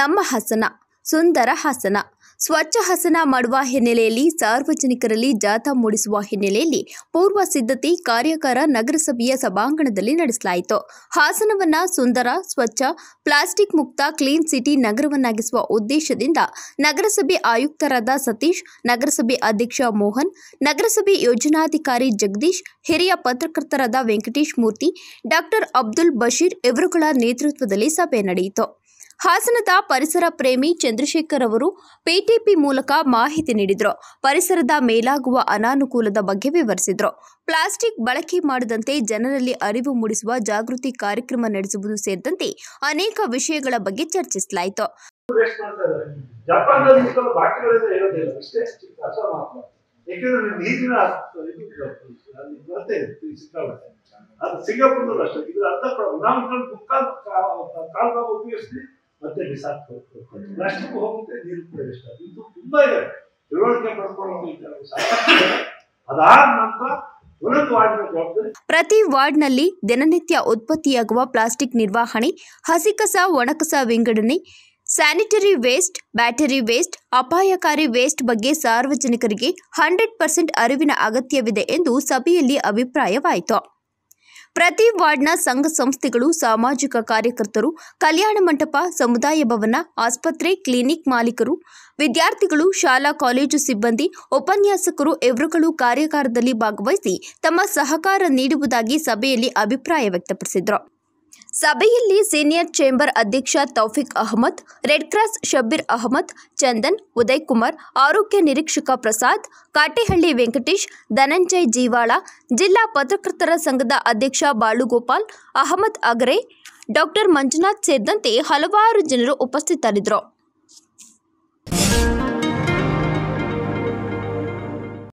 ನಮ್ಮ ಹಾಸನ ಸುಂದರ ಹಾಸನ ಸ್ವಚ್ಛ ಹಾಸನ ಮಾಡುವ ಹಿನ್ನೆಲೆಯಲ್ಲಿ ಸಾರ್ವಜನಿಕರಲ್ಲಿ ಜಾಥಾ ಮೂಡಿಸುವ ಹಿನ್ನೆಲೆಯಲ್ಲಿ ಪೂರ್ವ ಸಿದ್ಧತೆ ಕಾರ್ಯಕಾರ ನಗರಸಭೆಯ ಸಭಾಂಗಣದಲ್ಲಿ ನಡೆಸಲಾಯಿತು ಹಾಸನವನ್ನ ಸುಂದರ ಸ್ವಚ್ಛ ಪ್ಲಾಸ್ಟಿಕ್ ಮುಕ್ತ ಕ್ಲೀನ್ ಸಿಟಿ ನಗರವನ್ನಾಗಿಸುವ ಉದ್ದೇಶದಿಂದ ನಗರಸಭೆ ಆಯುಕ್ತರಾದ ಸತೀಶ್ ನಗರಸಭೆ ಅಧ್ಯಕ್ಷ ಮೋಹನ್ ನಗರಸಭೆ ಯೋಜನಾಧಿಕಾರಿ ಜಗದೀಶ್ ಹಿರಿಯ ಪತ್ರಕರ್ತರಾದ ವೆಂಕಟೇಶ್ ಮೂರ್ತಿ ಡಾಕ್ಟರ್ ಅಬ್ದುಲ್ ಬಶೀರ್ ಇವರುಗಳ ನೇತೃತ್ವದಲ್ಲಿ ಸಭೆ ನಡೆಯಿತು ಹಾಸನದ ಪರಿಸರ ಪ್ರೇಮಿ ಚಂದ್ರಶೇಖರ್ ಅವರು ಪಿಟಿಪಿ ಮೂಲಕ ಮಾಹಿತಿ ನೀಡಿದರು ಪರಿಸರದ ಮೇಲಾಗುವ ಅನಾನುಕೂಲದ ಬಗ್ಗೆ ವಿವರಿಸಿದರು ಪ್ಲಾಸ್ಟಿಕ್ ಬಳಕೆ ಮಾಡದಂತೆ ಜನರಲ್ಲಿ ಅರಿವು ಮೂಡಿಸುವ ಜಾಗೃತಿ ಕಾರ್ಯಕ್ರಮ ನಡೆಸುವುದು ಸೇರಿದಂತೆ ಅನೇಕ ವಿಷಯಗಳ ಬಗ್ಗೆ ಚರ್ಚಿಸಲಾಯಿತು ಸಿಂಗಾಪುರ್ ಅಷ್ಟೇ ಇದರ ಅರ್ಥ ನಾವು ಉಪಯೋಗಿಸ್ತೀವಿ ಹೋಗುತ್ತೆ ನೀರು ತುಂಬಾ ಇದೆ ಅದಾದ ನಂತರ ಪ್ರತಿ ವಾರ್ಡ್ನಲ್ಲಿ ದಿನನಿತ್ಯ ಉತ್ಪತ್ತಿಯಾಗುವ ಪ್ಲಾಸ್ಟಿಕ್ ನಿರ್ವಹಣೆ ಹಸಿಕಸ ಒಣಕಸ ವಿಂಗಡಣೆ ಸ್ಯಾನಿಟರಿ ವೇಸ್ಟ್ ಬ್ಯಾಟರಿ ವೇಸ್ಟ್ ಅಪಾಯಕಾರಿ ವೇಸ್ಟ್ ಬಗ್ಗೆ ಸಾರ್ವಜನಿಕರಿಗೆ ಹಂಡ್ರೆಡ್ ಪರ್ಸೆಂಟ್ ಅರಿವಿನ ಅಗತ್ಯವಿದೆ ಎಂದು ಸಭೆಯಲ್ಲಿ ಅಭಿಪ್ರಾಯವಾಯಿತು ಪ್ರತಿ ವಾರ್ಡ್ನ ಸಂಘ ಸಂಸ್ಥೆಗಳು ಸಾಮಾಜಿಕ ಕಾರ್ಯಕರ್ತರು ಕಲ್ಯಾಣ ಮಂಟಪ ಸಮುದಾಯ ಭವನ ಆಸ್ಪತ್ರೆ ಕ್ಲಿನಿಕ್ ಮಾಲೀಕರು ವಿದ್ಯಾರ್ಥಿಗಳು ಶಾಲಾ ಕಾಲೇಜು ಸಿಬ್ಬಂದಿ ಉಪನ್ಯಾಸಕರು ಎವರುಗಳು ಕಾರ್ಯಾಗಾರದಲ್ಲಿ ಭಾಗವಹಿಸಿ ತಮ್ಮ ಸಹಕಾರ ನೀಡುವುದಾಗಿ ಸಭೆಯಲ್ಲಿ ಅಭಿಪ್ರಾಯ ವ್ಯಕ್ತಪಡಿಸಿದರು ಸಭೆಯಲ್ಲಿ ಸೀನಿಯರ್ ಚೇಂಬರ್ ಅಧ್ಯಕ್ಷ ತೌಫಿಕ್ ಅಹಮದ್ ರೆಡ್ ಕ್ರಾಸ್ ಶಬೀರ್ ಅಹಮದ್ ಚಂದನ್ ಉದಯ್ ಕುಮಾರ್ ಆರೋಗ್ಯ ನಿರೀಕ್ಷಕ ಪ್ರಸಾದ್ ಕಾಟೇಹಳ್ಳಿ ವೆಂಕಟೇಶ್ ಧನಂಜಯ್ ಜೀವಾಳ ಜಿಲ್ಲಾ ಪತ್ರಕರ್ತರ ಸಂಘದ ಅಧ್ಯಕ್ಷ ಬಾಳುಗೋಪಾಲ್ ಅಹಮದ್ ಅಗ್ರೆ ಡಾಕ್ಟರ್ ಮಂಜುನಾಥ್ ಸೇರಿದಂತೆ ಹಲವಾರು ಜನರು ಉಪಸ್ಥಿತರಿದ್ದರು